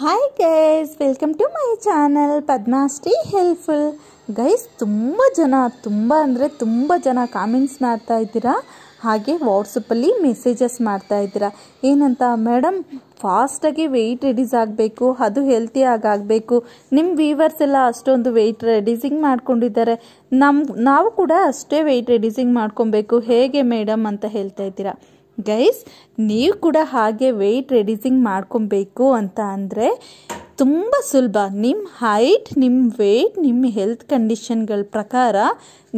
hi guys welcome to my channel Padmashree helpful guys ತುಂಬ ಜನ ತುಂಬ ಅಂದರೆ ತುಂಬ ಜನ ಕಾಮೆಂಟ್ಸ್ ಮಾಡ್ತಾ ಇದ್ದೀರಾ ಹಾಗೆ ವಾಟ್ಸಪ್ಪಲ್ಲಿ ಮೆಸೇಜಸ್ ಮಾಡ್ತಾ ಇದ್ದೀರಾ ಏನಂತ ಮೇಡಮ್ ಫಾಸ್ಟಾಗಿ ವೆಯ್ಟ್ ರೆಡ್ಯೂಸ್ ಆಗಬೇಕು ಅದು ಹೆಲ್ತಿಯಾಗಿ ಆಗಬೇಕು ನಿಮ್ಮ ವೀವರ್ಸ್ ಎಲ್ಲ ಅಷ್ಟೊಂದು ವೆಯ್ಟ್ ರೆಡ್ಯೂಸಿಂಗ್ ಮಾಡ್ಕೊಂಡಿದ್ದಾರೆ ನಮ್ಮ ನಾವು ಕೂಡ ಅಷ್ಟೇ ವೆಯ್ಟ್ ರೆಡ್ಯೂಸಿಂಗ್ ಮಾಡ್ಕೊಬೇಕು ಹೇಗೆ ಮೇಡಮ್ ಅಂತ ಹೇಳ್ತಾ ಇದ್ದೀರಾ ಗೈಸ್ ನೀವು ಕೂಡ ಹಾಗೆ ವೆಯ್ಟ್ ರೆಡ್ಯೂಸಿಂಗ್ ಮಾಡ್ಕೊಬೇಕು ಅಂತ ಅಂದರೆ ತುಂಬ ಸುಲಭ ನಿಮ್ಮ ಹೈಟ್ ನಿಮ್ಮ ವೆಯ್ಟ್ ನಿಮ್ಮ ಹೆಲ್ತ್ ಕಂಡೀಷನ್ಗಳ ಪ್ರಕಾರ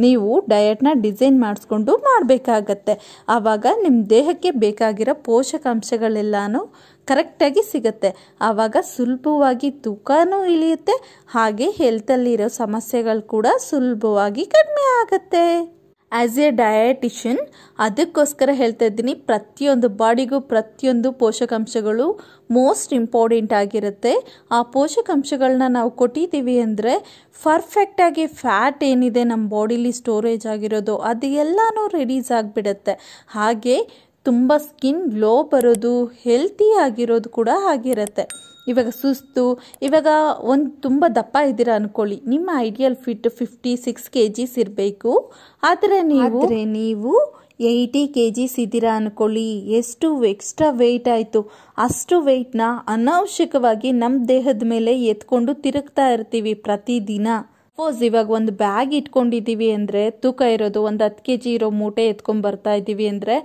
ನೀವು ಡಯಟ್ನ ಡಿಸೈನ್ ಮಾಡಿಸ್ಕೊಂಡು ಮಾಡಬೇಕಾಗತ್ತೆ ಆವಾಗ ನಿಮ್ಮ ದೇಹಕ್ಕೆ ಬೇಕಾಗಿರೋ ಪೋಷಕಾಂಶಗಳೆಲ್ಲನೂ ಕರೆಕ್ಟಾಗಿ ಸಿಗುತ್ತೆ ಆವಾಗ ಸುಲಭವಾಗಿ ತೂಕನೂ ಇಳಿಯುತ್ತೆ ಹಾಗೆ ಹೆಲ್ತಲ್ಲಿರೋ ಸಮಸ್ಯೆಗಳು ಕೂಡ ಸುಲಭವಾಗಿ ಕಡಿಮೆ ಆಗುತ್ತೆ ಆ್ಯಸ್ ಎ ಡಯಟಿಷಿಯನ್ ಅದಕ್ಕೋಸ್ಕರ ಹೇಳ್ತಾ ಇದ್ದೀನಿ ಪ್ರತಿಯೊಂದು ಬಾಡಿಗೂ ಪ್ರತಿಯೊಂದು ಪೋಷಕಾಂಶಗಳು ಮೋಸ್ಟ್ ಇಂಪಾರ್ಟೆಂಟ್ ಆಗಿರುತ್ತೆ ಆ ಪೋಷಕಾಂಶಗಳನ್ನ ನಾವು ಕೊಟ್ಟಿದ್ದೀವಿ ಅಂದರೆ ಪರ್ಫೆಕ್ಟಾಗಿ ಫ್ಯಾಟ್ ಏನಿದೆ ನಮ್ಮ ಬಾಡಿಲಿ ಸ್ಟೋರೇಜ್ ಆಗಿರೋದು ಅದು ಎಲ್ಲನೂ ರಿಲೀಸ್ ಆಗಿಬಿಡುತ್ತೆ ಹಾಗೆ ತುಂಬ ಸ್ಕಿನ್ ಗ್ಲೋ ಬರೋದು ಹೆಲ್ತಿ ಆಗಿರೋದು ಕೂಡ ಆಗಿರುತ್ತೆ ಇವಾಗ ಸುಸ್ತು ಇವಾಗ ಒಂದು ತುಂಬ ದಪ್ಪ ಇದ್ದೀರಾ ಅನ್ಕೊಳ್ಳಿ ನಿಮ್ಮ ideal fit fifty six K Gs ಇರಬೇಕು ಆದರೆ ನೀವು ನೀವು ಏಯ್ಟಿ ಕೆ ಜೀಸ್ ಇದ್ದೀರಾ ಅಂದ್ಕೊಳ್ಳಿ ಎಷ್ಟು ಎಕ್ಸ್ಟ್ರಾ ವೆಯ್ಟ್ ಆಯಿತು ಅಷ್ಟು ವೆಯ್ಟ್ನ ಅನಾವಶ್ಯಕವಾಗಿ ನಮ್ಮ ದೇಹದ ಮೇಲೆ ಎತ್ಕೊಂಡು ತಿರುಗ್ತಾ ಇರ್ತೀವಿ ಪ್ರತಿದಿನ ಸಪೋಸ್ ಇವಾಗ ಒಂದು ಬ್ಯಾಗ್ ಇಟ್ಕೊಂಡಿದ್ದೀವಿ ಅಂದರೆ ತೂಕ ಇರೋದು ಒಂದು ಹತ್ತು ಕೆ ಜಿ ಇರೋ ಮೂಟೆ ಎತ್ಕೊಂಡು ಬರ್ತಾ ಇದ್ದೀವಿ ಅಂದರೆ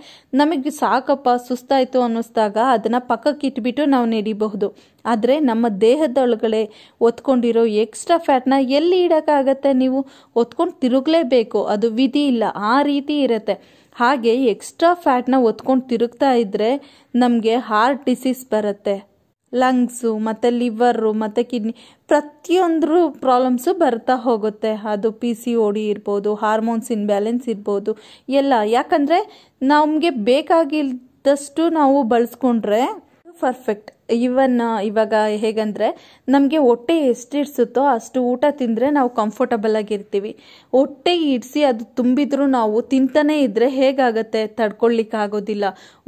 ನಮಗೆ ಸಾಕಪ್ಪ ಸುಸ್ತಾಯಿತು ಅನ್ನಿಸ್ದಾಗ ಅದನ್ನು ಪಕ್ಕಕ್ಕೆ ಇಟ್ಬಿಟ್ಟು ನಾವು ನೆಡಿಬಹುದು ಆದರೆ ನಮ್ಮ ದೇಹದೊಳಗಡೆ ಒತ್ಕೊಂಡಿರೋ ಎಕ್ಸ್ಟ್ರಾ ಫ್ಯಾಟ್ನ ಎಲ್ಲಿ ಇಡೋಕ್ಕಾಗತ್ತೆ ನೀವು ಒತ್ಕೊಂಡು ತಿರುಗಲೇಬೇಕು ಅದು ವಿಧಿ ಇಲ್ಲ ಆ ರೀತಿ ಇರುತ್ತೆ ಹಾಗೆ ಎಕ್ಸ್ಟ್ರಾ ಫ್ಯಾಟ್ನ ಒತ್ಕೊಂಡು ತಿರುಗ್ತಾ ಇದ್ದರೆ ನಮಗೆ ಹಾರ್ಟ್ ಡಿಸೀಸ್ ಬರುತ್ತೆ ಲಂಗ್ಸು ಮತ್ತು ಲಿವರು ಮತ್ತು ಕಿಡ್ನಿ ಪ್ರತಿಯೊಂದರೂ ಪ್ರಾಬ್ಲಮ್ಸು ಬರ್ತಾ ಹೋಗುತ್ತೆ ಅದು ಪಿ ಸಿ ಒ ಡಿ ಇರ್ಬೋದು ಹಾರ್ಮೋನ್ಸ್ ಇನ್ಬ್ಯಾಲೆನ್ಸ್ ಇರ್ಬೋದು ಎಲ್ಲ ಯಾಕಂದರೆ ನಮಗೆ ಬೇಕಾಗಿದ್ದಷ್ಟು ನಾವು ಬಳಸ್ಕೊಂಡ್ರೆ ಪರ್ಫೆಕ್ಟ್ ಇವನ್ ಇವಾಗ ಹೇಗಂದ್ರೆ ನಮಗೆ ಹೊಟ್ಟೆ ಎಷ್ಟು ಇಡ್ಸುತ್ತೋ ಅಷ್ಟು ಊಟ ತಿಂದರೆ ನಾವು ಕಂಫರ್ಟಬಲ್ ಆಗಿರ್ತೀವಿ ಹೊಟ್ಟೆ ಇಡಿಸಿ ಅದು ತುಂಬಿದ್ರೂ ನಾವು ತಿಂತಾನೆ ಇದ್ರೆ ಹೇಗಾಗತ್ತೆ ಆಗೋದಿಲ್ಲ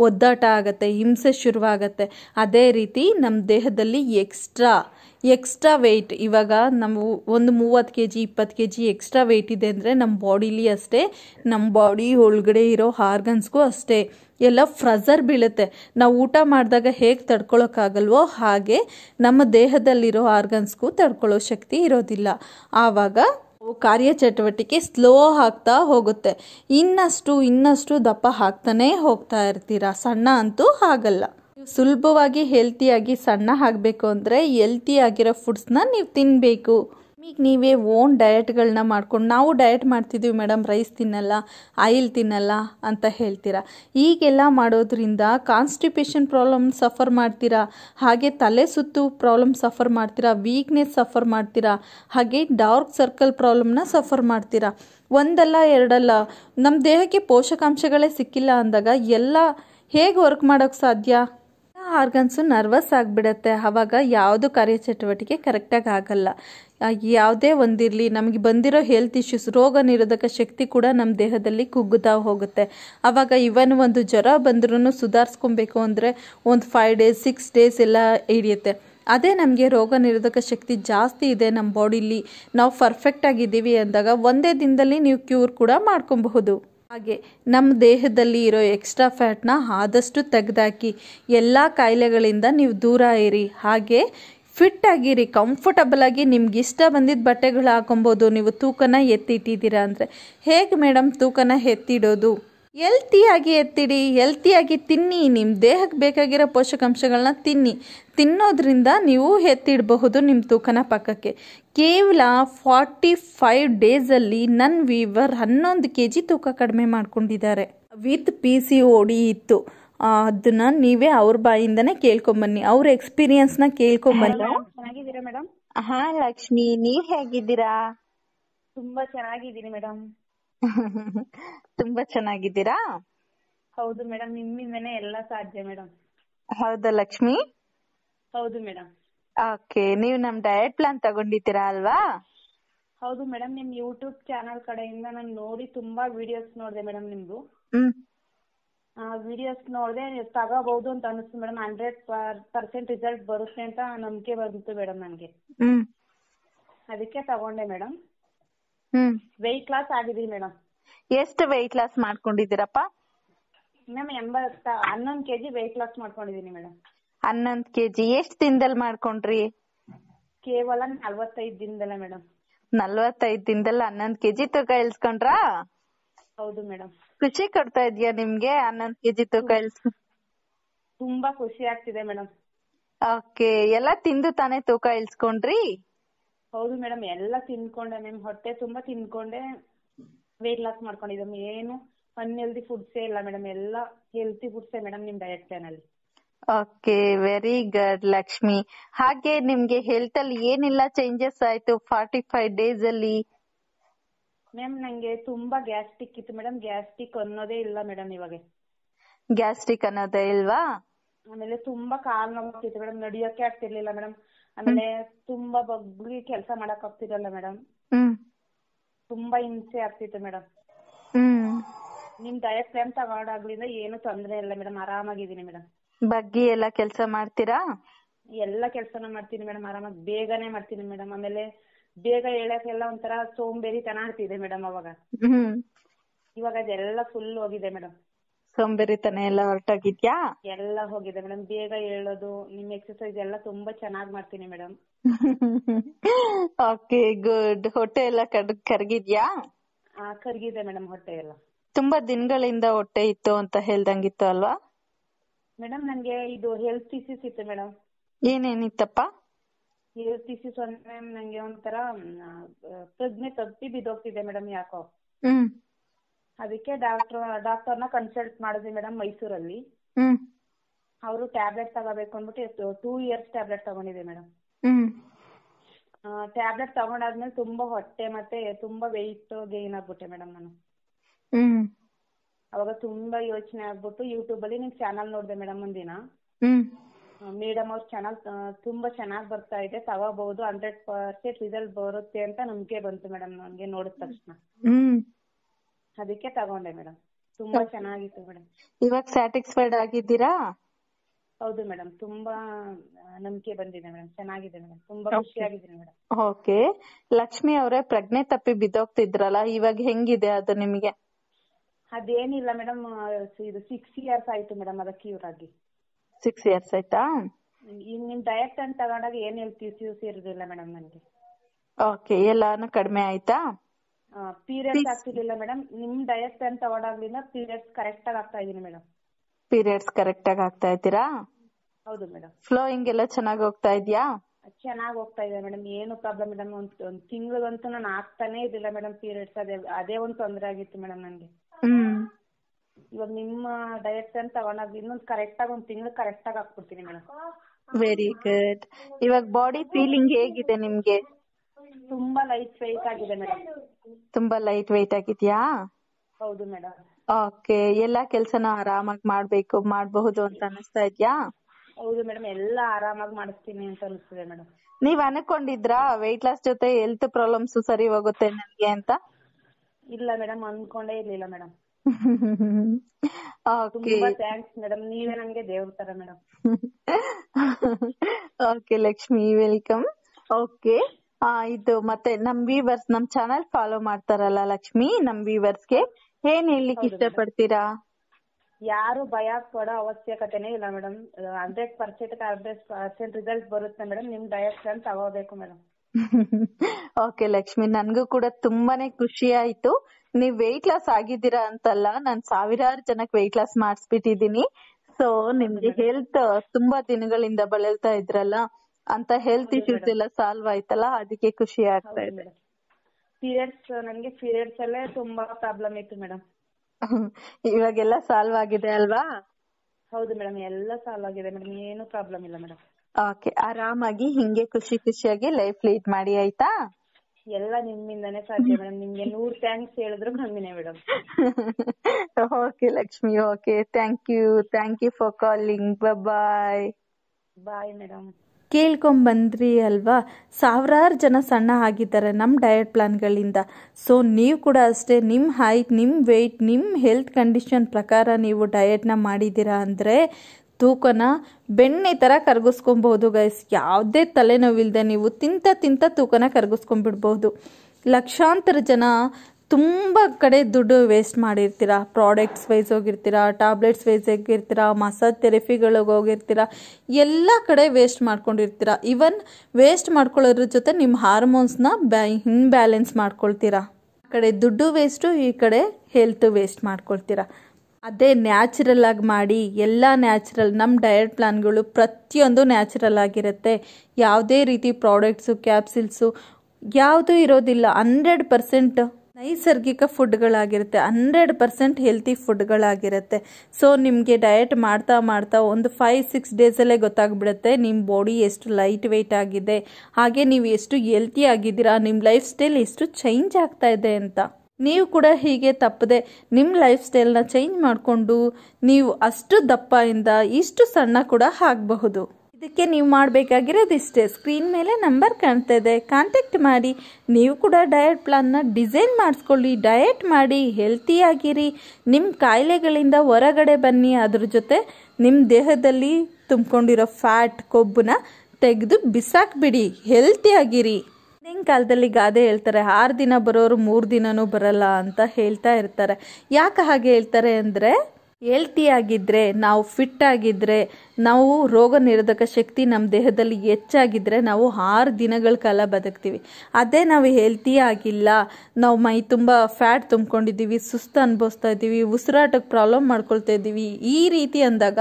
ಒದ್ದಾಟ ಆಗುತ್ತೆ ಹಿಂಸೆ ಶುರುವಾಗತ್ತೆ ಅದೇ ರೀತಿ ನಮ್ಮ ದೇಹದಲ್ಲಿ ಎಕ್ಸ್ಟ್ರಾ ಎಕ್ಸ್ಟ್ರಾ ವೆಯ್ಟ್ ಇವಾಗ ನಾವು ಒಂದು ಮೂವತ್ತು ಕೆ ಜಿ ಇಪ್ಪತ್ತು ಕೆ ಜಿ ಎಕ್ಸ್ಟ್ರಾ ವೆಯ್ಟ್ ಇದೆ ಅಂದರೆ ನಮ್ಮ ಬಾಡಿಲಿ ಅಷ್ಟೇ ನಮ್ಮ ಬಾಡಿ ಒಳಗಡೆ ಇರೋ ಹಾರ್ಗನ್ಸ್ಗೂ ಅಷ್ಟೇ ಎಲ್ಲ ಫ್ರಜರ್ ಬೀಳುತ್ತೆ ನಾವು ಊಟ ಮಾಡಿದಾಗ ಹೇಗೆ ತಡ್ಕೊಳ್ಳೋಕ್ಕಾಗಲ್ವೋ ಹಾಗೆ ನಮ್ಮ ದೇಹದಲ್ಲಿರೋ ಆರ್ಗನ್ಸ್ಗೂ ತಡ್ಕೊಳ್ಳೋ ಶಕ್ತಿ ಇರೋದಿಲ್ಲ ಆವಾಗ ಕಾರ್ಯಚಟುವಟಿಕೆ ಸ್ಲೋ ಆಗ್ತಾ ಹೋಗುತ್ತೆ ಇನ್ನಷ್ಟು ಇನ್ನಷ್ಟು ದಪ್ಪ ಹಾಕ್ತಾನೇ ಹೋಗ್ತಾ ಇರ್ತೀರ ಸಣ್ಣ ಅಂತೂ ಆಗಲ್ಲ ಸುಲಭವಾಗಿ ಹೆಲ್ತಿಯಾಗಿ ಸಣ್ಣ ಆಗಬೇಕು ಅಂದರೆ ಎಲ್ತಿ ಆಗಿರೋ ಫುಡ್ಸ್ನ ನೀವು ತಿನ್ನಬೇಕು ಈಗ ನೀವೇ ಓನ್ ಡಯಟ್ಗಳನ್ನ ಮಾಡ್ಕೊಂಡು ನಾವು ಡಯಟ್ ಮಾಡ್ತಿದ್ದೀವಿ ಮೇಡಮ್ ರೈಸ್ ತಿನ್ನಲ್ಲ ಆಯಿಲ್ ತಿನ್ನಲ್ಲ ಅಂತ ಹೇಳ್ತೀರಾ ಈಗೆಲ್ಲ ಮಾಡೋದ್ರಿಂದ ಕಾನ್ಸ್ಟಿಪೇಷನ್ ಪ್ರಾಬ್ಲಮ್ ಸಫರ್ ಮಾಡ್ತೀರಾ ಹಾಗೆ ತಲೆ ಸುತ್ತು ಪ್ರಾಬ್ಲಮ್ ಸಫರ್ ಮಾಡ್ತೀರಾ ವೀಕ್ನೆಸ್ ಸಫರ್ ಮಾಡ್ತೀರಾ ಹಾಗೆ ಡಾರ್ಕ್ ಸರ್ಕಲ್ ಪ್ರಾಬ್ಲಮ್ನ ಸಫರ್ ಮಾಡ್ತೀರಾ ಒಂದಲ್ಲ ಎರಡಲ್ಲ ನಮ್ಮ ದೇಹಕ್ಕೆ ಪೋಷಕಾಂಶಗಳೇ ಸಿಕ್ಕಿಲ್ಲ ಅಂದಾಗ ಎಲ್ಲ ಹೇಗೆ ವರ್ಕ್ ಮಾಡೋಕ್ಕೆ ಸಾಧ್ಯ ಆರ್ಗನ್ಸು ನರ್ವಸ್ ಆಗಿಬಿಡತ್ತೆ ಆವಾಗ ಯಾವುದು ಕಾರ್ಯಚಟುವಟಿಕೆ ಕರೆಕ್ಟಾಗಿ ಆಗಲ್ಲ ಯಾವುದೇ ಒಂದಿರಲಿ ನಮಗೆ ಬಂದಿರೋ ಹೆಲ್ತ್ ಇಶ್ಯೂಸ್ ರೋಗ ನಿರೋಧಕ ಶಕ್ತಿ ಕೂಡ ನಮ್ಮ ದೇಹದಲ್ಲಿ ಕುಗ್ಗುತ್ತಾ ಹೋಗುತ್ತೆ ಆವಾಗ ಇವನ್ ಒಂದು ಜ್ವರ ಬಂದ್ರೂ ಸುಧಾರಿಸ್ಕೊಬೇಕು ಅಂದರೆ ಒಂದು ಫೈವ್ ಡೇಸ್ ಸಿಕ್ಸ್ ಡೇಸ್ ಎಲ್ಲ ಹಿಡಿಯುತ್ತೆ ಅದೇ ನಮಗೆ ರೋಗ ನಿರೋಧಕ ಶಕ್ತಿ ಜಾಸ್ತಿ ಇದೆ ನಮ್ಮ ಬಾಡಿಲಿ ನಾವು ಪರ್ಫೆಕ್ಟ್ ಆಗಿದ್ದೀವಿ ಅಂದಾಗ ಒಂದೇ ದಿನದಲ್ಲಿ ನೀವು ಕ್ಯೂರ್ ಕೂಡ ಮಾಡ್ಕೊಬಹುದು ಹಾಗೆ ನಮ್ಮ ದೇಹದಲ್ಲಿ ಇರೋ ಎಕ್ಸ್ಟ್ರಾ ಫ್ಯಾಟ್ನ ಆದಷ್ಟು ತೆಗೆದಾಕಿ ಎಲ್ಲ ಕಾಯಿಲೆಗಳಿಂದ ನೀವು ದೂರ ಇರಿ ಹಾಗೆ ಫಿಟ್ ಆಗಿರಿ ಕಂಫರ್ಟಬಲ್ ಆಗಿ ನಿಮ್ಗೆ ಇಷ್ಟ ಬಂದಿದ್ದ ಬಟ್ಟೆಗಳು ಹಾಕೊಬೋದು ನೀವು ತೂಕನ ಎತ್ತಿಟ್ಟಿದ್ದೀರಾ ಅಂದರೆ ಹೇಗೆ ಮೇಡಮ್ ತೂಕನ ಎತ್ತಿಡೋದು ಎಲ್ತಿಯಾಗಿ ಎತ್ತಿಡಿ ಎಲ್ತಿಯಾಗಿ ತಿನ್ನಿ ನಿಮ್ಮ ದೇಹಕ್ಕೆ ಬೇಕಾಗಿರೋ ಪೋಷಕಾಂಶಗಳನ್ನ ತಿನ್ನಿ ತಿನ್ನೋದ್ರಿಂದ ನೀವು ಎತ್ತಿಡಬಹುದು ನಿಮ್ಮ ತೂಕನ ಪಕ್ಕಕ್ಕೆ ಕೇವಲ ಫಾರ್ಟಿ ಫೈವ್ ಡೇಸಲ್ಲಿ ನನ್ನ ವೀವರ್ ಹನ್ನೊಂದು ಕೆ ಜಿ ತೂಕ ಕಡಿಮೆ ಮಾಡ್ಕೊಂಡಿದ್ದಾರೆ ವಿತ್ ಪಿ ಸಿ ಡಿ ಇತ್ತು ಅದನ್ನ ನೀವೇ ಅವ್ರ ಬಾಯಿಂದನೇ ಕೇಳ್ಕೊಂಬನ್ನಿ ಅವ್ರ ಎಕ್ಸ್ಪೀರಿಯನ್ಸ್ನ ಕೇಳ್ಕೊಂಬನ್ನಿ ಚೆನ್ನಾಗಿದ್ದೀರಾ ಮೇಡಮ್ ಹಾ ಲಕ್ಷ್ಮಿ ನೀವ್ ಹೇಗಿದ್ದೀರಾ ತುಂಬಾ ಚೆನ್ನಾಗಿದ್ದೀನಿ ಮೇಡಮ್ ತುಂಬಾ ಚೆನ್ನಾಗಿದ್ದೀರಾ ಹೌದು ಮೇಡಮ್ ನಿಮ್ಮಿಂದನೇ ಎಲ್ಲ ಸಾಧ್ಯ ಮೇಡಮ್ ಹೌದಾ ಲಕ್ಷ್ಮಿ ಹೌದು ಮೇಡಮ್ ಓಕೆ ನೀವು ನಮ್ ಡಯಟ್ ಪ್ಲಾನ್ ತಗೊಂಡಿದ್ದೀರಾ ಅಲ್ವಾ ಹೌದು ಮೇಡಮ್ ನಿಮ್ ಯೂಟ್ಯೂಬ್ ಚಾನೆಲ್ ಕಡೆಯಿಂದ ನಾನು ನೋಡಿ ತುಂಬಾ ವಿಡಿಯೋಸ್ ನೋಡಿದೆ ಮೇಡಮ್ ನಿಮ್ದು ಆ ವಿಡಿಯೋಸ್ ನೋಡಿದೆ ತಗೋಬಹುದು ಅಂತ ಅನಿಸ್ತು ಮೇಡಮ್ ಹಂಡ್ರೆಡ್ ಪರ್ಸೆಂಟ್ ರಿಸಲ್ಟ್ ಬರುತ್ತೆ ಅಂತ ನಂಬಿಕೆ ಬಂತು ಮೇಡಮ್ ನನಗೆ ಅದಕ್ಕೆ ತಗೊಂಡೆ ಮೇಡಮ್ ವೆಯ್ಟ್ ಲಾಸ್ ಆಗಿದೀನಿ ಮೇಡಮ್ ಎಷ್ಟು ವೆಯ್ಟ್ ಲಾಸ್ ಮಾಡ್ಕೊಂಡಿದ್ದೀರಪ್ಪ ಮ್ಯಾಮ್ ಎಂಬತ್ತ ಹನ್ನೊಂದು ಕೆಜಿ ವೆಯ್ಟ್ ಲಾಸ್ ಮಾಡ್ಕೊಂಡಿದ್ದೀನಿ ಮೇಡಮ್ ಹನ್ನೊಂದ್ ಕೆಜಿ ಎಷ್ಟ್ ದಿನದಲ್ಲಿ ಮಾಡ್ಕೊಂಡ್ರಿ ಕೇವಲ ನಲ್ವತ್ತೈದ್ ದಿನದಲ್ಲೇ ಮೇಡಮ್ ನಲ್ವತ್ತೈದ್ ದಿನದಲ್ಲಿ ಹನ್ನೊಂದ್ ಕೆಜಿ ತೂಕ ಇಳ್ಸ್ಕೊಂಡ್ರಾ ಹೌದು ಮೇಡಮ್ ಖುಷಿ ಕೊಡ್ತಾ ಇದ್ಯಾ ನಿಮ್ಗೆ ಹನ್ನೊಂದ್ ಕೆಜಿ ತೂಕ ಇಳ್ಸ್ ತುಂಬಾ ಖುಷಿ ಆಗ್ತಿದೆ ಮೇಡಮ್ ಓಕೆ ಎಲ್ಲ ತಿಂದು ತಾನೇ ತೂಕ ಇಳ್ಸ್ಕೊಂಡ್ರಿ ಹೌದು ಮೇಡಮ್ ಎಲ್ಲ ತಿನ್ಕೊಂಡೆ ನಿಮ್ ಹೊಟ್ಟೆ ತುಂಬಾ ತಿನ್ಕೊಂಡೆ ವೆಯ್ಟ್ ಲಾಸ್ ಮಾಡ್ಕೊಂಡಿದ್ದೀನಿ ಏನು ಅನ್ಹೆಲ್ದಿ ಫುಡ್ಸೇ ಇಲ್ಲ ಮೇಡಮ್ ಎಲ್ಲ ಹೆಲ್ತಿ ಫುಡ್ಸೇ ಮೇಡಮ್ ನಿಮ್ ಡಯಟ್ ಪ್ಲಾನ್ ಅಲ್ಲಿ ಓಕೆ ವೆರಿ ಗುಡ್ ಲಕ್ಷ್ಮಿ ಹಾಗೆ ನಿಮ್ಗೆ ಹೆಲ್ತ್ ಅಲ್ಲಿ ಏನೆಲ್ಲ ಚೇಂಜಸ್ ಆಯ್ತು ಫಾರ್ಟಿ ಫೈವ್ ಡೇಸ್ ಅಲ್ಲಿ ಮ್ಯಾಮ್ ನಂಗೆ ತುಂಬಾ ಗ್ಯಾಸ್ಟ್ರಿಕ್ ಇತ್ತು ಮೇಡಮ್ ಗ್ಯಾಸ್ಟ್ರಿಕ್ ಅನ್ನೋದೇ ಇಲ್ಲ ಮೇಡಮ್ ಇವಾಗ ಗ್ಯಾಸ್ಟ್ರಿಕ್ ಅನ್ನೋದೇ ಇಲ್ವಾ ಆಮೇಲೆ ತುಂಬಾ ಕಾಲ್ ಆಗ್ತಿತ್ತು ಮೇಡಮ್ ನಡೆಯೋಕೆ ಆಗ್ತಿರ್ಲಿಲ್ಲ ಮೇಡಮ್ ಆಮೇಲೆ ತುಂಬಾ ಬಗ್ಗಿ ಕೆಲಸ ಮಾಡಕ್ ಆಗ್ತಿರಲ್ಲ ಮೇಡಮ್ ತುಂಬಾ ಹಿಂಸೆ ಆಗ್ತಿತ್ತು ಮೇಡಮ್ ನಿಮ್ ಡಯಟ್ ಪ್ಲಾನ್ ತಗೊಂಡಾಗ್ಲಿಂದ ಏನು ತೊಂದ್ರೆ ಇಲ್ಲ ಮೇಡಮ್ ಆರಾಮಾಗಿದ್ದೀನಿ ಮೇಡಮ್ ಬಗ್ಗಿ ಎಲ್ಲ ಕೆಲಸ ಮಾಡ್ತೀರಾ ಎಲ್ಲ ಕೆಲಸನೂ ಮಾಡ್ತೀನಿ ಮೇಡಮ್ ಆರಾಮಾಗಿ ಬೇಗನೆ ಮಾಡ್ತೀನಿ ಮೇಡಮ್ ಆಮೇಲೆ ಬೇಗ ಹೇಳಕ್ಕೆಲ್ಲ ಒಂಥರ ಸೋಂಬೇರಿತನ ಆಗ್ತಿದೆ ಮೇಡಮ್ ಅವಾಗ ಇವಾಗ ಅದೆಲ್ಲ ಫುಲ್ ಹೋಗಿದೆ ಮೇಡಮ್ ಸೋಂಬೇರಿತನ ಎಲ್ಲ ಹೊರಟಾಗಿದ್ಯಾ ಎಲ್ಲ ಹೋಗಿದೆ ಮೇಡಮ್ ಬೇಗ ಏಳೋದು ನಿಮ್ ಎಕ್ಸರ್ಸೈಜ್ ಎಲ್ಲ ತುಂಬಾ ಚೆನ್ನಾಗಿ ಮಾಡ್ತೀನಿ ಮೇಡಮ್ ಓಕೆ ಗುಡ್ ಹೊಟ್ಟೆ ಎಲ್ಲ ಕಡ್- ಕರ್ಗಿದ್ಯಾ ಕರ್ಗಿದೆ ಮೇಡಮ್ ಹೊಟ್ಟೆ ಎಲ್ಲ ತುಂಬಾ ದಿನಗಳಿಂದ ಹೊಟ್ಟೆ ಇತ್ತು ಅಂತ ಹೇಳ್ದಂಗಿತ್ತು ಅಲ್ವಾ ಮೇಡಮ್ ನನಗೆ ಇದು ಹೆಲ್ತ್ ಇಶ್ಯೂಸ್ ಇತ್ತು ಮೇಡಮ್ ಏನೇನಿತ್ತಪ್ಪ ಹೆಲ್ತ್ ಇಶ್ಯೂಸ್ ಅಂದ್ರೆ ನನಗೆ ಒಂಥರ ಪ್ರಜ್ಞೆ ತಪ್ಪಿ ಬಿದ್ದೋಗ್ತಿದೆ ಮೇಡಮ್ ಯಾಕೋ ಹ್ಮ್ ಅದಕ್ಕೆ ಡಾಕ್ಟರ್ ಡಾಕ್ಟರ್ನ ಕನ್ಸಲ್ಟ್ ಮಾಡಿದ್ವಿ ಮೇಡಮ್ ಮೈಸೂರಲ್ಲಿ ಹ್ಮ್ ಅವರು ಟ್ಯಾಬ್ಲೆಟ್ ತಗೋಬೇಕು ಅಂದ್ಬಿಟ್ಟು ಟೂ ಇಯರ್ಸ್ ಟ್ಯಾಬ್ಲೆಟ್ ತಗೊಂಡಿದೆ ಮೇಡಮ್ ಹ್ಮ್ ಟ್ಯಾಬ್ಲೆಟ್ ತಗೊಂಡಾದ್ಮೇಲೆ ತುಂಬಾ ಹೊಟ್ಟೆ ಮತ್ತೆ ತುಂಬಾ ವೆಯ್ಟ್ ಗೈನ್ ಆಗ್ಬಿಟ್ಟೆ ಮೇಡಮ್ ನಾನು ಹ್ಮ್ ಅವಾಗ ತುಂಬಾ ಯೋಚನೆ ಆಗ್ಬಿಟ್ಟು ಯೂಟ್ಯೂಬ್ ಅಲ್ಲಿ ನಿಮ್ ಚಾನಲ್ ನೋಡಿದೆ ಮೇಡಮ್ ಒಂದಿನ ಮೇಡಮ್ ಅವ್ರ ಚಾನಲ್ ತುಂಬಾ ಚೆನ್ನಾಗಿ ಬರ್ತಾ ಇದೆ ತಗೋಬಹುದು ಹಂಡ್ರೆಡ್ ಪರ್ಸೆಂಟ್ ರಿಸಲ್ಟ್ ಬರುತ್ತೆ ಅಂತ ನಂಬಿಕೆ ಬಂತು ಮೇಡಮ್ ನನ್ಗೆ ನೋಡಿದ ತಕ್ಷಣ ಅದಕ್ಕೆ ತಗೊಂಡೆ ಮೇಡಮ್ ತುಂಬಾ ಚೆನ್ನಾಗಿತ್ತು ಮೇಡಮ್ ಇವಾಗ ಸ್ಯಾಟಿಸ್ಫೈಡ್ ಆಗಿದ್ದೀರಾ ಹೌದು ಮೇಡಮ್ ತುಂಬಾ ನಂಬಿಕೆ ಬಂದಿದೆ ಮೇಡಮ್ ಚೆನ್ನಾಗಿದೆ ಮೇಡಮ್ ತುಂಬಾ ಖುಷಿಯಾಗಿದೆ ಮೇಡಮ್ ಓಕೆ ಲಕ್ಷ್ಮಿ ಅವರೇ ಪ್ರಜ್ಞೆ ತಪ್ಪಿ ಬಿದ್ದೋಗ್ತಿದ್ರಲ್ಲ ಇವಾಗ ಹೆಂಗಿದೆ ಅದು ನಿಮಗೆ ಅದೇನಿಲ್ಲ ಮೇಡಮ್ ಇದು ಸಿಕ್ಸ್ ಇಯರ್ಸ್ ಆಯ್ತು ಮೇಡಮ್ ಅದ ಕ್ಯೂರ್ ಆಗಿ ಸಿಕ್ಸ್ ಇಯರ್ಸ್ ಆಯ್ತಾ ಈಗ ನಿಮ್ ಡಯಟ್ ಅಂತ ತಗೊಂಡಾಗ ಏನ್ ಹೇಳ್ತೀವಿ ಸಿಸ್ ಇರಲಿಲ್ಲ ಮೇಡಮ್ ನನಗೆ ಓಕೆ ಎಲ್ಲಾನು ಕಡಿಮೆ ಆಯ್ತಾ ಪೀರಿಯಡ್ಸ್ ಆಗ್ತಿರ್ಲಿಲ್ಲ ಮೇಡಮ್ ನಿಮ್ ಡಯಟ್ ಅಂತ ತಗೊಂಡಾಗ್ಲಿಂದ ಪೀರಿಯಡ್ಸ್ ಕರೆಕ್ಟ್ ಆಗಿ ಆಗ್ತಾ ಇದೀನಿ ಮೇಡಮ್ ಪೀರಿಯಡ್ಸ್ ಕರೆಕ್ಟ್ ಆಗಿ ಆಗ್ತಾ ಇದ್ದೀರಾ ಹೌದು ಮೇಡಮ್ ಫ್ಲೋಯಿಂಗ್ ಎಲ್ಲ ಚೆನ್ನಾಗಿ ಹೋಗ್ತಾ ಇದೆಯಾ ಚೆನ್ನಾಗಿ ಹೋಗ್ತಾ ಇದೆ ಮೇಡಮ್ ಏನು ಪ್ರಾಬ್ಲಮ್ ಮೇಡಮ್ ಒಂದು ತಿಂಗಳಿಗಂತೂ ನಾನು ಆಗ್ತಾನೆ ಇರಲಿಲ್ಲ ಮೇಡಮ್ ಪೀರಿಯಡ್ಸ್ ಅದೇ ಅದೇ ಒಂದು ತೊಂದರೆ ಆಗಿತ್ತು ಮೇಡಮ್ ನನಗೆ ಇವಾಗ ನಿಮ್ಮ ಡಯಟ್ಸನ್ ತಗೊಂಡಾಗ ಇನ್ನೊಂದು ಕರೆಕ್ಟ್ ಆಗಿ ಒಂದು ತಿಂಗಳು ಕರೆಕ್ಟ್ ಆಗಿ ಹಾಕ್ಬಿಡ್ತೀನಿ ಮೇಡಮ್ ವೆರಿ ಗುಡ್ ಇವಾಗ ಬಾಡಿ ಫೀಲಿಂಗ್ ಹೇಗಿದೆ ನಿಮ್ಗೆ ತುಂಬಾ ಲೈಟ್ ವೆಯ್ಟ್ ಆಗಿದೆ ಮೇಡಮ್ ತುಂಬಾ ಲೈಟ್ ವೆಯ್ಟ್ ಆಗಿದ್ಯಾ ಹೌದು ಮೇಡಮ್ ಓಕೆ ಎಲ್ಲಾ ಕೆಲಸನ ಆರಾಮಾಗಿ ಮಾಡ್ಬೇಕು ಮಾಡಬಹುದು ಅಂತ ಅನಿಸ್ತಾ ಇದ್ಯಾ ಹೌದು ಮೇಡಮ್ ಎಲ್ಲಾ ಆರಾಮಾಗಿ ಮಾಡಿಸ್ತೀನಿ ಅಂತ ಅನಿಸ್ತಿದೆ ಮೇಡಮ್ ನೀವ್ ಅನ್ಕೊಂಡಿದ್ರಾ ವೆಯ್ಟ್ ಲಾಸ್ ಜೊತೆ ಹೆಲ್ತ್ ಪ್ರಾಬ್ಲಮ್ಸ್ ಸರಿ ಹೋಗುತ್ತೆ ನನ್ಗೆ ಅಂತ ಇಲ್ಲ ಮೇಡಮ್ ಅನ್ಕೊಂಡೇ ಇರ್ಲಿಲ್ಲ ಮೇಡಮ್ ತುಂಬಾ ಥ್ಯಾಂಕ್ಸ್ ಮೇಡಮ್ ನೀವೇ ನಮ್ಗೆ ದೇವ್ರ ತರ madam okay Lakshmi welcome okay ಇದು ಮತ್ತೆ ನಮ್ ವ್ಯೂವರ್ಸ್ ನಮ್ ಚಾನೆಲ್ ಫಾಲೋ ಮಾಡ್ತಾರಲ್ಲ ಲಕ್ಷ್ಮಿ ನಮ್ ವ್ಯೂವರ್ಸ್ ಗೆ ಏನ್ ಹೇಳಲಿಕ್ಕೆ ಇಷ್ಟಪಡ್ತೀರಾ ಯಾರು ಭಯ ಪಡೋ ಅವಶ್ಯಕತೆನೇ ಇಲ್ಲ madam hundred percent hundred percent result ಬರುತ್ತೆ ಮೇಡಮ್ ನಿಮ್ ಡೈರೆಕ್ಷನ್ ತಗೋಬೇಕು ಮೇಡಮ್ ಓಕೆ ಲಕ್ಷ್ಮಿ ನನ್ಗೂ ಕೂಡ ತುಂಬಾನೇ ಖುಷಿ ಆಯ್ತು ನೀವ್ weight ಲಾಸ್ ಆಗಿದ್ದೀರಾ ಅಂತಲ್ಲ ನಾನ್ ಸಾವಿರಾರು ಜನಕ್ಕೆ weight ಲಾಸ್ ಮಾಡಿಸ್ಬಿಟ್ಟಿದೀನಿ ಸೊ ನಿಮ್ಗೆ ಹೆಲ್ತ್ ತುಂಬಾ ದಿನಗಳಿಂದ ಬಳಲ್ತಾ ಇದ್ರಲ್ಲ ಅಂತ ಹೆಲ್ತ್ ಇಶ್ಯೂಸ್ ಎಲ್ಲ ಸಾಲ್ವ್ ಆಯ್ತಲ್ಲ ಅದಕ್ಕೆ ಖುಷಿ ಆಗ್ತಾ ಇದೆ ಪೀರಿಯಡ್ಸ್ ನನ್ಗೆ ಪೀರಿಯಡ್ಸ್ ಅಲ್ಲೇ ತುಂಬಾ ಪ್ರಾಬ್ಲಮ್ ಇತ್ತು ಮೇಡಂ ಇವಾಗೆಲ್ಲ ಸಾಲ್ವ್ ಆಗಿದೆ ಅಲ್ವಾ ಹೌದು ಮೇಡಂ ಎಲ್ಲ ಸಾಲ್ವ್ ಆಗಿದೆ ಮೇಡಂ ಏನು ಪ್ರಾಬ್ಲಮ್ ಇಲ್ಲ ಮೇಡಂ ಓಕೆ ಆರಾಮಾಗಿ ಹಿಂಗೆ ಖುಷಿ ಖುಷಿಯಾಗಿ ಲೈಫ್ ಲೀಡ್ ಮಾಡಿ ಆಯ್ತಾ ಎಲ್ಲ ನಿಮ್ಮಿಂದಾನೇ ಸಾಧ್ಯ ಮೇಡಮ್ ನಿಮ್ಗೆ ನೂರ್ ಥ್ಯಾಂಕ್ಸ್ ಹೇಳಿದ್ರು ಕಮ್ಮಿನೇ madam okay Lakshmi okay thank you thank you for calling bye bye madam ಬಂದ್ರಿ ಅಲ್ವಾ ಸಾವಿರಾರು ಜನ ಸಣ್ಣ ಆಗಿದ್ದಾರೆ ನಮ್ಮ ಡಯಟ್ ಪ್ಲಾನ್ಗಳಿಂದ ಸೊ ನೀವು ಕೂಡ ಅಷ್ಟೇ ನಿಮ್ಮ ಹೈಟ್ ನಿಮ್ಮ ವೆಯ್ಟ್ ನಿಮ್ಮ ಹೆಲ್ತ್ ಕಂಡೀಷನ್ ಪ್ರಕಾರ ನೀವು ಡಯಟ್ನ ಮಾಡಿದ್ದೀರಾ ಅಂದ್ರೆ ತೂಕನ ಬೆಣ್ಣೆ ಥರ ಕರಗಿಸ್ಕೊಬಹುದು ಗೈಸ್ ಯಾವುದೇ ತಲೆನೋವಿಲ್ಲದೆ ನೀವು ತಿಂತ ತಿಂತ ತೂಕನ ಕರಗಿಸ್ಕೊಂಬಿಡ್ಬೋದು ಲಕ್ಷಾಂತರ ಜನ ತುಂಬ ಕಡೆ ದುಡ್ಡು ವೇಸ್ಟ್ ಮಾಡಿರ್ತೀರ ಪ್ರಾಡಕ್ಟ್ಸ್ ವೈಸ್ ಹೋಗಿರ್ತೀರಾ ಟ್ಯಾಬ್ಲೆಟ್ಸ್ ವೈಸ್ ಹೋಗಿರ್ತೀರ ಮಸಾಜ್ ಥೆರಪಿಗಳಿಗೆ ಹೋಗಿರ್ತೀರ ಎಲ್ಲ ಕಡೆ ವೇಸ್ಟ್ ಮಾಡ್ಕೊಂಡಿರ್ತೀರ ಇವನ್ ವೇಸ್ಟ್ ಮಾಡ್ಕೊಳ್ಳೋದ್ರ ಜೊತೆ ನಿಮ್ಮ ಹಾರ್ಮೋನ್ಸ್ನ ಬ್ಯಾ ಇನ್ಬ್ಯಾಲೆನ್ಸ್ ಮಾಡ್ಕೊಳ್ತೀರಾ ಆ ಕಡೆ ದುಡ್ಡು ವೇಸ್ಟು ಈ ಕಡೆ ಹೆಲ್ತ್ ವೇಸ್ಟ್ ಮಾಡ್ಕೊಳ್ತೀರಾ ಅದೇ ನ್ಯಾಚುರಲ್ ಆಗಿ ಮಾಡಿ ಎಲ್ಲ ನ್ಯಾಚುರಲ್ ನಮ್ಮ ಡಯಟ್ ಪ್ಲಾನ್ಗಳು ಪ್ರತಿಯೊಂದು ನ್ಯಾಚುರಲ್ ಆಗಿರುತ್ತೆ ಯಾವುದೇ ರೀತಿ ಪ್ರಾಡಕ್ಟ್ಸು ಕ್ಯಾಪ್ಸಿಲ್ಸು ಯಾವುದೂ ಇರೋದಿಲ್ಲ ಹಂಡ್ರೆಡ್ ಪರ್ಸೆಂಟ್ ನೈಸರ್ಗಿಕ ಫುಡ್ಗಳಾಗಿರುತ್ತೆ ಹಂಡ್ರೆಡ್ ಪರ್ಸೆಂಟ್ ಹೆಲ್ತಿ ಫುಡ್ಗಳಾಗಿರುತ್ತೆ ಸೊ ನಿಮಗೆ ಡಯಟ್ ಮಾಡ್ತಾ ಮಾಡ್ತಾ ಒಂದು ಫೈವ್ ಸಿಕ್ಸ್ ಡೇಸಲ್ಲೇ ಗೊತ್ತಾಗ್ಬಿಡುತ್ತೆ ನಿಮ್ಮ ಬಾಡಿ ಎಷ್ಟು ಲೈಟ್ ವೆಯ್ಟ್ ಆಗಿದೆ ಹಾಗೆ ನೀವು ಎಷ್ಟು ಹೆಲ್ತಿ ಆಗಿದ್ದೀರಾ ನಿಮ್ಮ ಲೈಫ್ ಸ್ಟೈಲ್ ಎಷ್ಟು ಚೇಂಜ್ ಆಗ್ತಾ ಇದೆ ಅಂತ ನೀವು ಕೂಡ ಹೀಗೆ ತಪ್ಪದೆ ನಿಮ್ಮ ಲೈಫ್ ಸ್ಟೈಲ್ನ ಚೇಂಜ್ ಮಾಡಿಕೊಂಡು ನೀವು ಅಷ್ಟು ದಪ್ಪ ಇಂದ ಇಷ್ಟು ಸಣ್ಣ ಕೂಡ ಆಗಬಹುದು ಇದಕ್ಕೆ ನೀವು ಮಾಡಬೇಕಾಗಿರೋದು ಇಷ್ಟೇ ಸ್ಕ್ರೀನ್ ಮೇಲೆ ನಂಬರ್ ಕಾಣ್ತಾ ಇದೆ ಕಾಂಟ್ಯಾಕ್ಟ್ ಮಾಡಿ ನೀವು ಕೂಡ ಡಯಟ್ ಪ್ಲಾನ್ನ ಡಿಸೈನ್ ಮಾಡಿಸ್ಕೊಳ್ಳಿ ಡಯಟ್ ಮಾಡಿ ಹೆಲ್ತಿಯಾಗಿರಿ ನಿಮ್ಮ ಕಾಯಿಲೆಗಳಿಂದ ಹೊರಗಡೆ ಬನ್ನಿ ಅದ್ರ ಜೊತೆ ನಿಮ್ಮ ದೇಹದಲ್ಲಿ ತುಂಬಿಕೊಂಡಿರೋ ಫ್ಯಾಟ್ ಕೊಬ್ಬನ್ನ ತೆಗೆದು ಬಿಸಾಕ್ಬಿಡಿ ಹೆಲ್ತಿಯಾಗಿರಿ ಆಗಿನ ಕಾಲದಲ್ಲಿ ಗಾದೆ ಹೇಳ್ತಾರೆ ಆರು ದಿನ ಬರೋರು ಮೂರು ದಿನನೂ ಬರಲ್ಲ ಅಂತ ಹೇಳ್ತಾ ಇರ್ತಾರೆ ಯಾಕೆ ಹಾಗೆ ಹೇಳ್ತಾರೆ ಅಂದರೆ ಆಗಿದ್ರೆ ನಾವು ಫಿಟ್ ಆಗಿದ್ದರೆ ನಾವು ರೋಗ ನಿರೋಧಕ ಶಕ್ತಿ ನಮ್ಮ ದೇಹದಲ್ಲಿ ಹೆಚ್ಚಾಗಿದ್ದರೆ ನಾವು ಆರು ದಿನಗಳ ಕಾಲ ಬದುಕ್ತೀವಿ ಅದೇ ನಾವು ಹೆಲ್ತಿ ಆಗಿಲ್ಲ ನಾವು ಮೈ ತುಂಬ ಫ್ಯಾಟ್ ತುಂಬ್ಕೊಂಡಿದ್ದೀವಿ ಸುಸ್ತು ಅನುಭವಿಸ್ತಾ ಇದ್ದೀವಿ ಉಸಿರಾಟಕ್ಕೆ ಪ್ರಾಬ್ಲಮ್ ಮಾಡ್ಕೊಳ್ತಾ ಇದ್ದೀವಿ ಈ ರೀತಿ ಅಂದಾಗ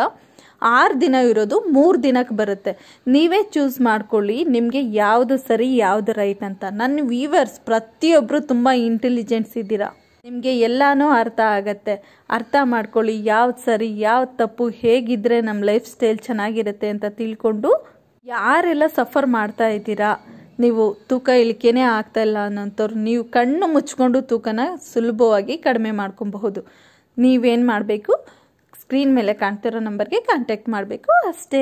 ಆರು ದಿನ ಇರೋದು ಮೂರು ದಿನಕ್ಕೆ ಬರುತ್ತೆ ನೀವೇ ಚೂಸ್ ಮಾಡ್ಕೊಳ್ಳಿ ನಿಮಗೆ ಯಾವುದು ಸರಿ ಯಾವುದು ರೈಟ್ ಅಂತ ನನ್ನ ವೀವರ್ಸ್ ಪ್ರತಿಯೊಬ್ಬರು ತುಂಬ ಇಂಟೆಲಿಜೆನ್ಸ್ ಇದ್ದೀರಾ ನಿಮಗೆ ಎಲ್ಲಾನು ಅರ್ಥ ಆಗತ್ತೆ ಅರ್ಥ ಮಾಡ್ಕೊಳ್ಳಿ ಯಾವ್ದು ಸರಿ ಯಾವ ತಪ್ಪು ಹೇಗಿದ್ರೆ ನಮ್ಮ ಲೈಫ್ ಸ್ಟೈಲ್ ಚೆನ್ನಾಗಿರುತ್ತೆ ಅಂತ ತಿಳ್ಕೊಂಡು ಯಾರೆಲ್ಲ ಸಫರ್ ಮಾಡ್ತಾ ಇದ್ದೀರಾ ನೀವು ತೂಕ ಇಳಿಕೆನೇ ಆಗ್ತಾ ಇಲ್ಲ ಅನ್ನೋಂಥವ್ರು ನೀವು ಕಣ್ಣು ಮುಚ್ಕೊಂಡು ತೂಕನ ಸುಲಭವಾಗಿ ಕಡಿಮೆ ಮಾಡ್ಕೊಬಹುದು ನೀವೇನು ಮಾಡಬೇಕು ಸ್ಕ್ರೀನ್ ಮೇಲೆ ಕಾಣ್ತಿರೋ ನಂಬರ್ಗೆ ಕಾಂಟ್ಯಾಕ್ಟ್ ಮಾಡಬೇಕು ಅಷ್ಟೇ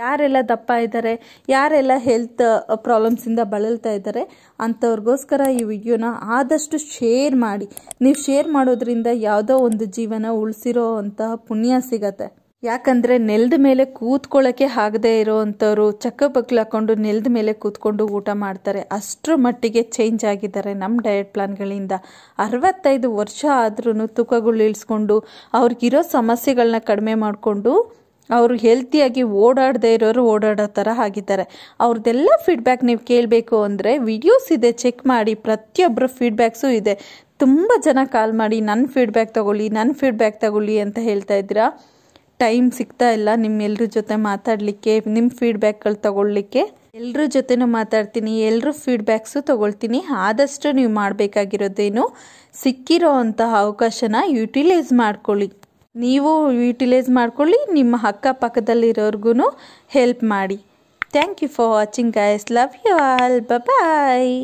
ಯಾರೆಲ್ಲ ದಪ್ಪ ಇದ್ದಾರೆ ಯಾರೆಲ್ಲ ಹೆಲ್ತ್ ಪ್ರಾಬ್ಲಮ್ಸಿಂದ ಬಳಲ್ತಾ ಇದ್ದಾರೆ ಅಂಥವ್ರಿಗೋಸ್ಕರ ಈ ವಿಡಿಯೋನ ಆದಷ್ಟು ಶೇರ್ ಮಾಡಿ ನೀವು ಶೇರ್ ಮಾಡೋದ್ರಿಂದ ಯಾವುದೋ ಒಂದು ಜೀವನ ಉಳಿಸಿರೋ ಅಂತಹ ಪುಣ್ಯ ಸಿಗತ್ತೆ ಯಾಕಂದರೆ ನೆಲದ ಮೇಲೆ ಕೂತ್ಕೊಳ್ಳೋಕ್ಕೆ ಆಗದೇ ಇರೋ ಅಂಥವ್ರು ಚಕ್ಕ ಹಾಕ್ಕೊಂಡು ನೆಲದ ಮೇಲೆ ಕೂತ್ಕೊಂಡು ಊಟ ಮಾಡ್ತಾರೆ ಅಷ್ಟರ ಮಟ್ಟಿಗೆ ಚೇಂಜ್ ಆಗಿದ್ದಾರೆ ನಮ್ಮ ಡಯಟ್ ಪ್ಲಾನ್ಗಳಿಂದ ಅರವತ್ತೈದು ವರ್ಷ ಆದ್ರೂ ತೂಕಗಳು ಇಳಿಸ್ಕೊಂಡು ಅವ್ರಿಗಿರೋ ಸಮಸ್ಯೆಗಳನ್ನ ಕಡಿಮೆ ಮಾಡಿಕೊಂಡು ಅವರು ಹೆಲ್ತಿಯಾಗಿ ಓಡಾಡದೇ ಇರೋರು ಓಡಾಡೋ ಥರ ಆಗಿದ್ದಾರೆ ಅವ್ರದ್ದೆಲ್ಲ ಫೀಡ್ಬ್ಯಾಕ್ ನೀವು ಕೇಳಬೇಕು ಅಂದರೆ ವಿಡಿಯೋಸ್ ಇದೆ ಚೆಕ್ ಮಾಡಿ ಪ್ರತಿಯೊಬ್ಬರ ಫೀಡ್ಬ್ಯಾಕ್ಸು ಇದೆ ತುಂಬ ಜನ ಕಾಲ್ ಮಾಡಿ ನನ್ನ ಫೀಡ್ಬ್ಯಾಕ್ ತಗೊಳ್ಳಿ ನನ್ನ ಫೀಡ್ಬ್ಯಾಕ್ ತಗೊಳ್ಳಿ ಅಂತ ಹೇಳ್ತಾ ಇದ್ದೀರಾ ಟೈಮ್ ಸಿಗ್ತಾ ಇಲ್ಲ ನಿಮ್ಮೆಲ್ಲರ ಜೊತೆ ಮಾತಾಡಲಿಕ್ಕೆ ನಿಮ್ಮ ಫೀಡ್ಬ್ಯಾಕ್ಗಳು ತಗೊಳ್ಳಿಕ್ಕೆ ಎಲ್ಲರ ಜೊತೆನೂ ಮಾತಾಡ್ತೀನಿ ಎಲ್ಲರೂ ಫೀಡ್ಬ್ಯಾಕ್ಸು ತೊಗೊಳ್ತೀನಿ ಆದಷ್ಟು ನೀವು ಮಾಡಬೇಕಾಗಿರೋದೇನು ಸಿಕ್ಕಿರೋ ಅಂತಹ ಅವಕಾಶನ ಯುಟಿಲೈಸ್ ಮಾಡ್ಕೊಳ್ಳಿ ನೀವು ಯುಟಿಲೈಸ್ ಮಾಡ್ಕೊಳ್ಳಿ ನಿಮ್ಮ ಅಕ್ಕಪಕ್ಕದಲ್ಲಿರೋರ್ಗು ಹೆಲ್ಪ್ ಮಾಡಿ thank you for watching guys love you all bye